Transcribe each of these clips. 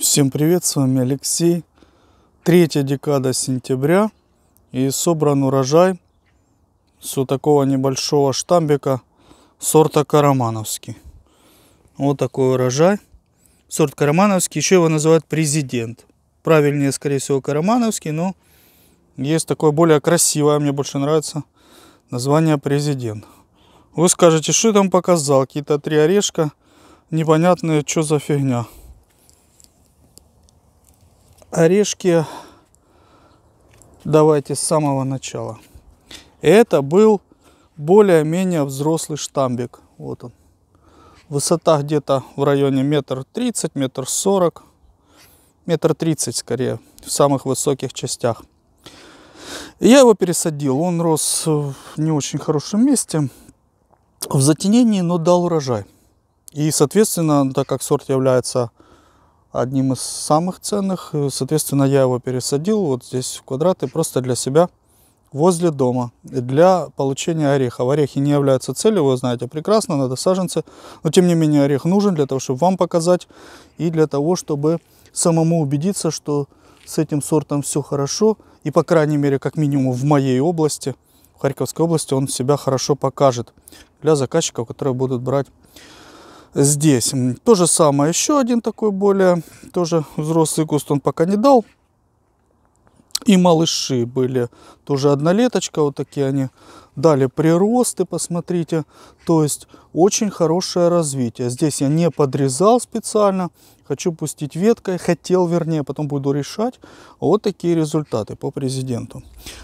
Всем привет, с вами Алексей. Третья декада сентября и собран урожай с вот такого небольшого штамбика сорта Карамановский. Вот такой урожай. Сорт Карамановский, еще его называют президент. Правильнее, скорее всего, Карамановский, но есть такое более красивое, мне больше нравится, название президент. Вы скажете, что там показал? Какие-то три орешка, непонятные, что за фигня орешки давайте с самого начала. Это был более-менее взрослый штамбик. Вот он. Высота где-то в районе метр тридцать, метр сорок. Метр тридцать скорее, в самых высоких частях. я его пересадил. Он рос в не очень хорошем месте, в затенении, но дал урожай. И, соответственно, так как сорт является одним из самых ценных. Э, соответственно, я его пересадил вот здесь в квадраты просто для себя возле дома для получения орехов. Орехи не являются целью, вы знаете прекрасно, надо саженцы. Но тем не менее орех нужен для того, чтобы вам показать и для того, чтобы самому убедиться, что с этим сортом все хорошо. И по крайней мере, как минимум в моей области, в Харьковской области, он себя хорошо покажет для заказчиков, которые будут брать здесь. То же самое, еще один такой более, тоже взрослый куст он пока не дал. И малыши были, тоже однолеточка, вот такие они Далее приросты, посмотрите, то есть очень хорошее развитие. Здесь я не подрезал специально, хочу пустить веткой, хотел вернее, потом буду решать. Вот такие результаты по президенту.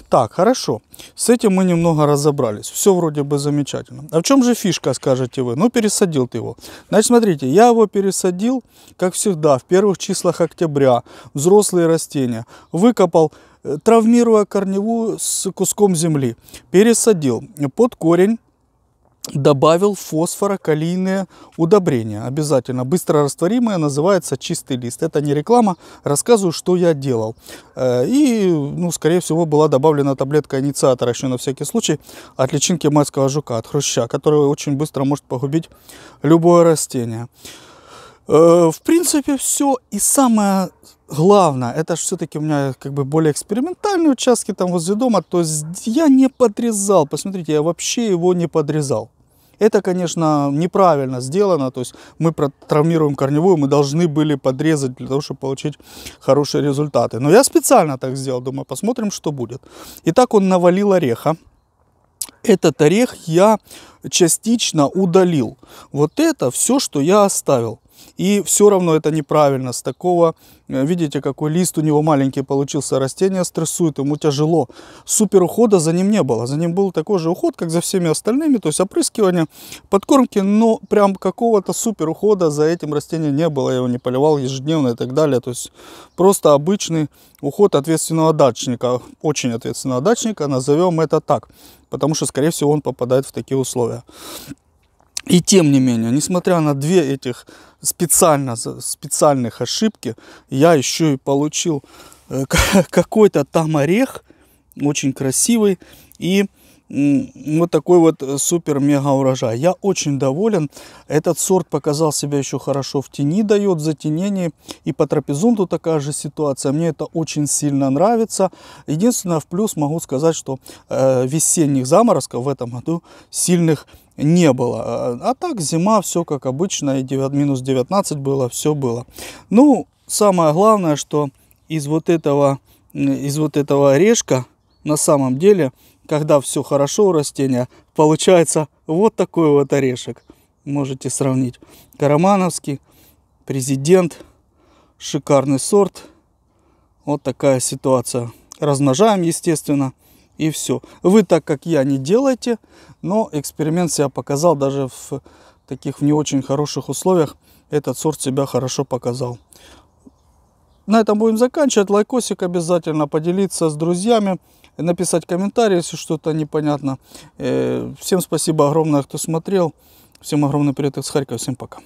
Так, хорошо, с этим мы немного разобрались, все вроде бы замечательно. А в чем же фишка, скажете вы? Ну, пересадил ты его. Значит, смотрите, я его пересадил, как всегда, в первых числах октября, взрослые растения. Выкопал травмируя корневую с куском земли. Пересадил под корень, добавил фосфорокалийные удобрения. Обязательно быстро называется чистый лист. Это не реклама, рассказываю, что я делал. Э, и, ну, скорее всего, была добавлена таблетка инициатора еще на всякий случай от личинки майского жука, от хруща, который очень быстро может погубить любое растение. Э, в принципе, все. И самое главное, это же все-таки у меня как бы более экспериментальные участки там возле дома, то есть я не подрезал, посмотрите, я вообще его не подрезал. Это, конечно, неправильно сделано, то есть мы травмируем корневую, мы должны были подрезать для того, чтобы получить хорошие результаты. Но я специально так сделал, думаю, посмотрим, что будет. Итак, он навалил ореха. Этот орех я частично удалил. Вот это все, что я оставил. И все равно это неправильно. С такого, э, видите, какой лист у него маленький получился. Растение стрессует, ему тяжело. Супер ухода за ним не было. За ним был такой же уход, как за всеми остальными. То есть опрыскивание, подкормки. Но прям какого-то супер ухода за этим растением не было. Я его не поливал ежедневно и так далее. То есть просто обычный уход ответственного дачника. Очень ответственного дачника. Назовем это так. Потому что, скорее всего, он попадает в такие условия. И тем не менее, несмотря на две этих специально, специальных ошибки, я еще и получил э, какой-то там орех, очень красивый, и вот такой вот э, супер-мега урожай. Я очень доволен. Этот сорт показал себя еще хорошо в тени, дает затенение. И по трапезунту такая же ситуация. Мне это очень сильно нравится. Единственное, в плюс могу сказать, что э, весенних заморозков в этом году сильных не было. А, а так зима, все как обычно, и 9, минус 19 было, все было. Ну, самое главное, что из вот этого, из вот этого орешка на самом деле, когда все хорошо у растения, получается вот такой вот орешек. Можете сравнить. Карамановский, президент, шикарный сорт. Вот такая ситуация. Размножаем, естественно и все. Вы так, как я, не делайте, но эксперимент себя показал даже в таких не очень хороших условиях. Этот сорт себя хорошо показал. На этом будем заканчивать. Лайкосик обязательно поделиться с друзьями, написать комментарий, если что-то непонятно. Э, всем спасибо огромное, кто смотрел. Всем огромный привет из Харькова. Всем пока.